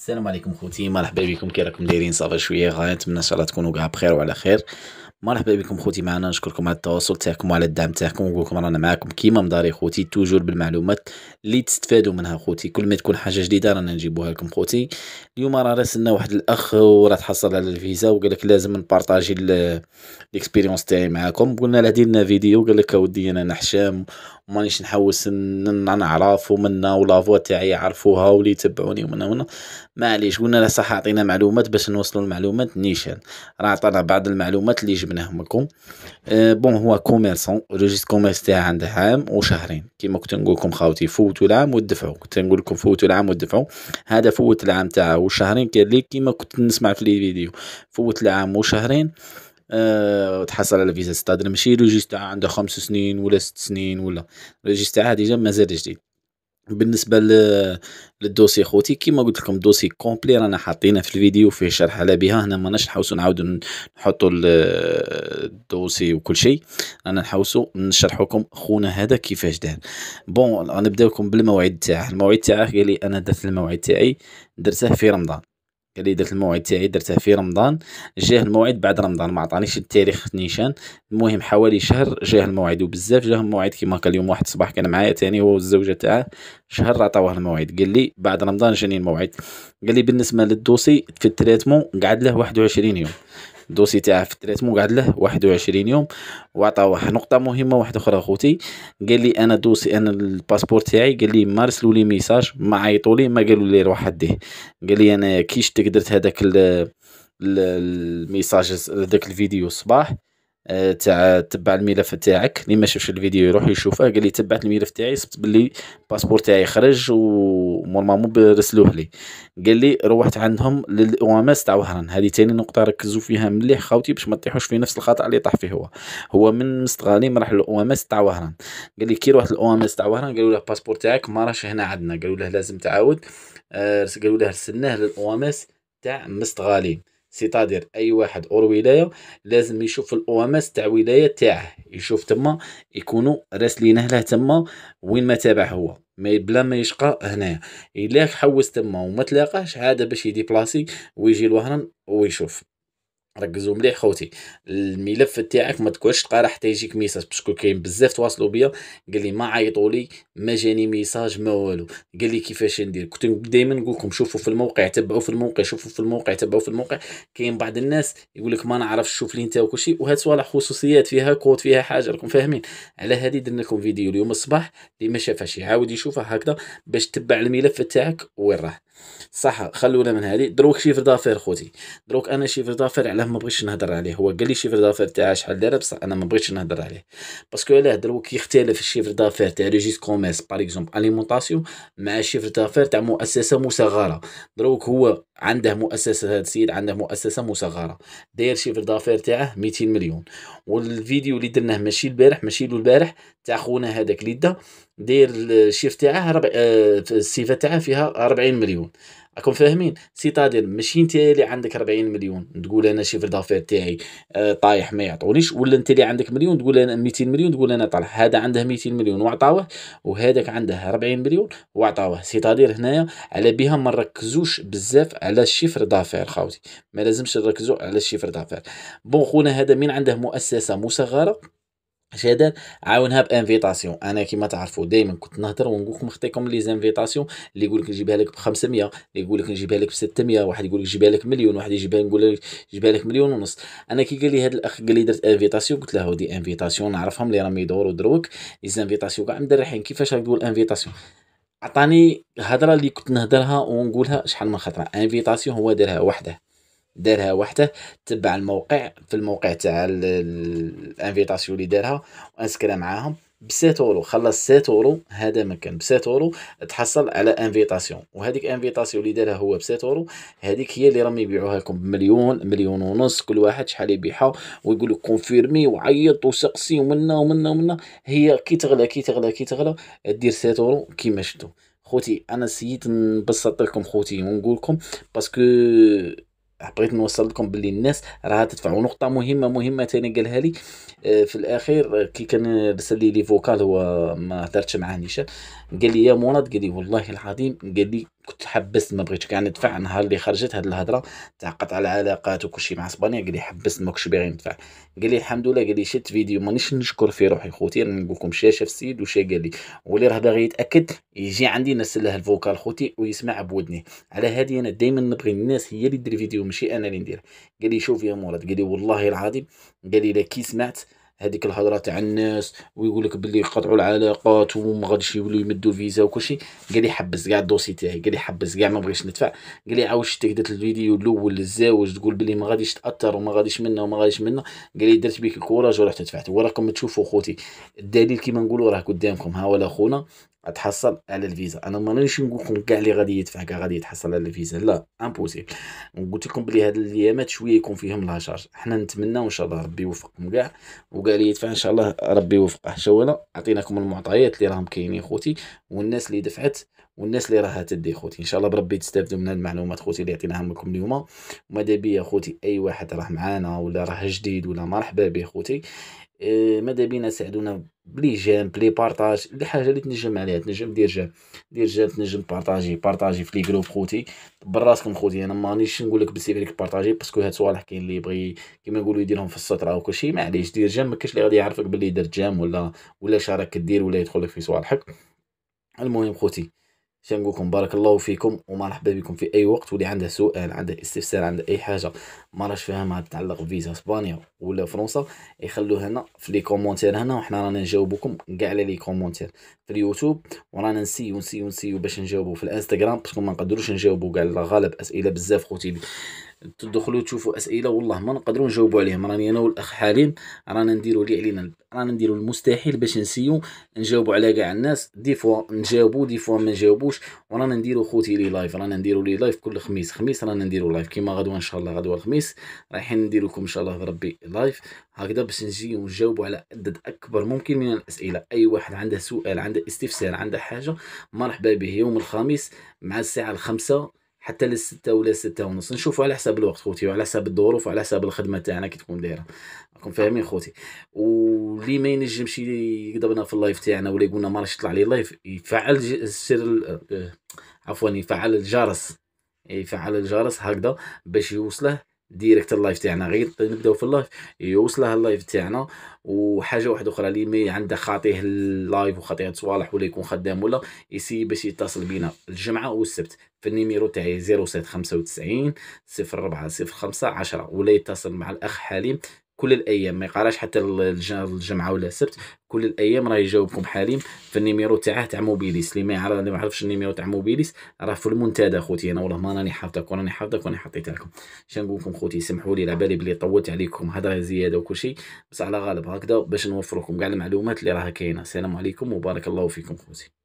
السلام عليكم خوتي مرحبا بكم كي راكم دايرين صافا شويه غا نتمنى ان شاء الله تكونوا كاع بخير وعلى خير مرحبا بكم خوتي معنا نشكركم على التواصل تاعكم وعلى الدعم تاعكم ونقول لكم رانا معاكم كيما مداري خوتي توجور بالمعلومات اللي تستفادوا منها خوتي كل ما تكون حاجه جديده رانا نجيبوها لكم خوتي اليوم راه راسلنا واحد الاخ وراه تحصل على الفيزا وقال لك لازم نبارطاجي الاكسبيريونس تاعي معاكم قلنا له دير فيديو قال لك اودي انا نحشام مانيش نحوس نعرف ومنا ولافوا تاعي يعرفوها واللي يتبعوني ومنا ومنا معليش قلنا له صح عطينا معلومات باش نوصلوا المعلومات نيشان راه عطانا بعض المعلومات اللي جبناه أه بون هو كوميرسون ريجيست كوميرس تاعها عنده عام وشهرين كيما كنت نقول لكم خاوتي فوتوا العام ودفعوا كنت نقول لكم فوتوا العام ودفعوا هذا فوت العام تاعه وشهرين كان لي كيما كنت نسمع في لي فيديو فوت العام وشهرين أه تحصل على فيزا ستادر ماشي ريجيست عنده خمس سنين ولا ست سنين ولا ريجيست تاعها ديجا مازال جديد بالنسبه للدوسي خوتي كيما قلت لكم دوسي كومبلي رانا حاطينه في الفيديو فيه شرح على بها هنا ما نحوسو نعاودو نحطو الدوسي وكل شيء رانا نحوسو نشرحو لكم خونا هذا كيفاش دار بون غنبداو لكم بالموعد تاعه الموعد تاعه قال لي انا درت الموعد تاعي درته في رمضان اللي درت الموعد تاعي درته في رمضان جاه الموعد بعد رمضان ما عطانيش التاريخ نيشان المهم حوالي شهر جاه الموعد وبزاف جاه الموعد كيما قال اليوم واحد الصباح كان معايا تاني هو والزوجه تاعه شهر عطاوه الموعد قال لي بعد رمضان جاني الموعد قال لي بالنسبه للدوسي في التريتمون قعد له 21 يوم الدوسي تاعه في التريتمون قعد له 21 يوم وعطاه واحد نقطه مهمه واحده اخرى خوتي قال لي انا دوسي انا الباسبور تاعي قال لي ما رسلوا لي ميساج ما عيطوا لي ما قالوا لي روح حديه قال لي انا كيش تقدرت هذاك الميساج هذاك الفيديو الصباح آه، تاع تبع الملف تاعك اللي ما شافش الفيديو يروح يشوفه قال لي تبعت الملف تاعي صبت بلي الباسبور تاعي خرج ومورمالمون رسلوه لي قال لي روحت عندهم للاو ام اس تاع وهران هذه ثاني نقطه ركزوا فيها مليح خاوتي باش ما تطيحوش في نفس الخطا اللي طاح فيه هو هو من مستغانم راح للاو ام اس تاع وهران قال لي كي روحت للاو ام اس تاع وهران قالوا له الباسبور تاعك ما راهش هنا عندنا قالوا له لازم تعاود آه، قالوا له ارسلناه للاو ام اس تاع مستغالين سيتادير اي واحد اور ولايه لازم يشوف الاو ام اس تاع ولايه تاعه يشوف تما يكونوا راسلينه له تما وين ما تابع هو ما بلا ما يشقى هنا الا حوس تما وما تلاقاش عاد باش يديبلاسي ويجي لوهران ويشوف ركزوا مليح خوتي الملف تاعك ما تكونش تقرا حتى يجيك ميساج باسكو كاين بزاف تواصلوا بيا قال لي ما عيطوا لي ما جاني ميساج ما والو قال لي كيفاش ندير كنت دائما نقول لكم شوفوا في الموقع تبعوا في الموقع شوفوا في الموقع تبعوا في الموقع كاين بعض الناس يقول لك ما نعرفش شوف لي انت وكل شيء وهاد صوالح خصوصيات فيها كود فيها حاجه راكم فاهمين على هذه درنا لكم فيديو اليوم الصباح اللي ما شافهاش يعاود يشوفها هكذا باش تبع الملف تاعك وين راه صح خلونا من هذه دروك شيفر فردافير خوتي دروك انا شيفر فردافير علاه ما بغيتش نهضر عليه هو قال لي شيفر فردافير تاعها شحال دايره بصح انا ما بغيتش نهضر عليه باسكو علاه دروك يختلف الشيفر فردافير تاع ريجيس كوميرس باغ اكزومبل اليمونطاسيون مع الشيفر فردافير تاع مؤسسه مصغره دروك هو عنده مؤسسه هذا السيد عنده مؤسسه مصغره داير شيفر دافير تاعه 200 مليون والفيديو اللي درناه ماشي البارح ماشي له البارح تاع خونا هذاك اللي دا داير الشيف تاعه ربع... آه، السيفه تاعه فيها 40 مليون راكم فاهمين سيتادير ماشي انت اللي عندك 40 مليون تقول انا شيفر دافير تاعي آه، طايح ما يعطونيش ولا انت اللي عندك مليون تقول انا 200 مليون تقول انا طالع هذا عنده 200 مليون وعطاوه وهذاك عنده 40 مليون وعطاوه سيتادير هنايا على بها ما نركزوش بزاف على الشيفر دافير خاوتي ما لازمش نركزوا على الشيفر دافير بون خونا هذا مين عنده مؤسسه مصغره اش عاونها بانفيتاسيون انا كيما تعرفوا دائما كنت نهضر ونقول لكم نعطيكم لي زانفيتاسيون اللي يقول لك نجيبها لك ب 500 اللي يقول لك نجيبها لك ب 600 واحد يقول لك نجيبها لك مليون واحد يجيبها نقول لك نجيبها لك مليون ونص انا كي قال لي هذا الاخ قال لي درت انفيتاسيون قلت له هادي انفيتاسيون نعرفهم اللي راهم يدوروا دروك لي زانفيتاسيون كاع مدرحين كيفاش راك تقول انفيتاسيون عطاني الهضره اللي كنت نهضرها ونقولها شحال من خطره انفيتاسيون هو دارها وحده دارها وحده تبع الموقع في الموقع تاع الانفيتاسيون اللي دارها وانسكرا معاهم بسات اورو خلص سات اورو هذا مكان بسات اورو تحصل على انفيتاسيون وهذيك انفيتاسيون اللي دارها هو بسات اورو هذيك هي اللي راهم يبيعوها لكم بمليون مليون ونص كل واحد شحال يبيعها ويقول لك كونفيرمي وعيط وسقسي ومنا ومنا ومنا هي كي تغلى كي تغلى كي تغلى دير سات اورو كيما شفتوا خوتي انا سيت نبسط لكم خوتي ونقول لكم باسكو بغيت نوصل لكم باللي الناس راها تدفع ونقطه مهمه مهمه ثاني قالها لي آه، في الاخير آه، كي كان رسل لي لي فوكال هو ما هدرتش معاه نيشان قال لي يا مراد قال لي والله العظيم قال لي كنت حبست ما بغيتش كاع ندفع نهار اللي خرجت هاد الهضره تعقدت على العلاقات وكلشي مع اسبانيا قال لي حبست ما كنتش باغي ندفع قال لي الحمد لله قال لي شفت فيديو مانيش نشكر فيه روحي خوتي راني نقول لكم شاشه شاف السيد وشا قال لي واللي راه باغي يتاكد يجي عندي له الفوكال خوتي ويسمع بودني على هذه انا دائما نبغي الناس هي اللي دير فيديو ماشي انا اللي ندير قال لي شوف يا مراد قال لي والله العظيم قال لي لا كي سمعت هذيك الهضره تاع الناس ويقول لك باللي قطعوا العلاقات وما غاديش يوليو يمدوا فيزا وكلشي قال لي حبس كاع الدوسي تاعي قال لي حبس كاع ما بغيتش ندفع قال لي عاود شتي درت الفيديو الاول الزاوج تقول باللي ما غاديش تاثر وما غاديش منا وما غاديش منا قال لي درت بيك الكوراج ورحت دفعت وراكم تشوفوا خوتي الدليل كيما نقولوا راه قدامكم ها ولا خونا اتحصل على الفيزا انا ما رانيش نقول لكم كاع اللي غادي يدفع كاع غادي يتحصل على الفيزا لا امبوسيبل قلت لكم بلي هاد الايامات شويه يكون فيهم لا شارج حنا نتمناو ان شاء الله ربي يوفقكم كاع وكاع اللي يدفع ان شاء الله ربي يوفقه شونا عطيناكم المعطيات اللي راهم كاينين خوتي والناس اللي دفعت والناس اللي راها تدي خوتي ان شاء الله بربي تستافدوا من هاد المعلومات خوتي اللي عطيناهم لكم اليوم ماذا بيا خوتي اي واحد راه معانا ولا راه جديد ولا مرحبا به خوتي آه، ماذا بينا ساعدونا بلي جيم بلي بارطاج حاجه اللي تنجم عليها تنجم دير جيم دير جيم تنجم بارطاجي بارطاجي في لي جروب خوتي دبر راسكم خوتي انا مانيش نقول لك بالسيف عليك بارطاجي باسكو هاد صوالح كاين اللي يبغي كيما نقولوا يديرهم في السطر او كلشي معليش دير جيم مكاش اللي غادي يعرفك باللي درت جيم ولا ولا شارك دير ولا يدخلك في صوالحك المهم خوتي شنقول لكم بارك الله فيكم ومرحبا بكم في اي وقت واللي عنده سؤال عنده استفسار عنده اي حاجه ما راش فاهمها تتعلق بفيزا اسبانيا ولا فرنسا يخلوه هنا في لي كومونتير هنا وحنا رانا نجاوبكم كاع على لي كومونتير في اليوتيوب ورانا نسيو نسيو نسيو باش نجاوبو في الانستغرام باسكو ما نقدروش نجاوبو كاع غالب اسئله بزاف خوتي تدخلوا تشوفوا اسئله والله ما نقدروا نجاوبوا عليهم راني انا والاخ حليم رانا نديروا اللي علينا رانا نديروا المستحيل باش نسيو نجاوبوا على كاع الناس دي فوا نجاوبوا دي فوا ما نجاوبوش ورانا نديروا خوتي لي لايف رانا نديروا لي لايف كل خميس خميس رانا نديروا لايف كيما غدوه ان شاء الله غدوه الخميس رايحين ندير لكم ان شاء الله ربي لايف هكذا باش نجيو نجاوبوا على عدد اكبر ممكن من الاسئله اي واحد عنده سؤال عنده استفسار عنده حاجه مرحبا به يوم الخميس مع الساعه الخمسة حتى للستة ولا ستة ونص نشوفوا على حساب الوقت خوتي وعلى حساب الظروف وعلى حساب الخدمة تاعنا كي تكون دايرة راكم فاهمين خوتي واللي ما ينجمش يقدرنا في اللايف تاعنا ولا يقولنا ما راش يطلع لي لايف يفعل السير آه، عفوا يفعل الجرس يفعل الجرس هكذا باش يوصله ديريكت اللايف تاعنا غير نبداو في اللايف يوصلها اللايف تاعنا وحاجه واحده اخرى اللي مي عنده خاطيه اللايف وخاطيه صوالح ولا يكون خدام ولا يسي باش يتصل بينا الجمعه والسبت في النيميرو تاعي 0795 0405 10 ولا يتصل مع الاخ حليم كل الايام ما يقراش حتى الجمعه ولا السبت كل الايام راه يجاوبكم حليم في النيميرو تاعه تاع موبيليس اللي ما يعرفش النيميرو تاع موبيليس راه في المنتدى خوتي انا والله ما راني حافظك وراني حافظك وراني حطيتها لكم شنو نقول لكم خوتي سمحوا لي على بالي بلي طولت عليكم هضره زياده وكل شيء بس على غالب هكذا باش نوفر لكم كاع المعلومات اللي راها كاينه السلام عليكم وبارك الله فيكم خوتي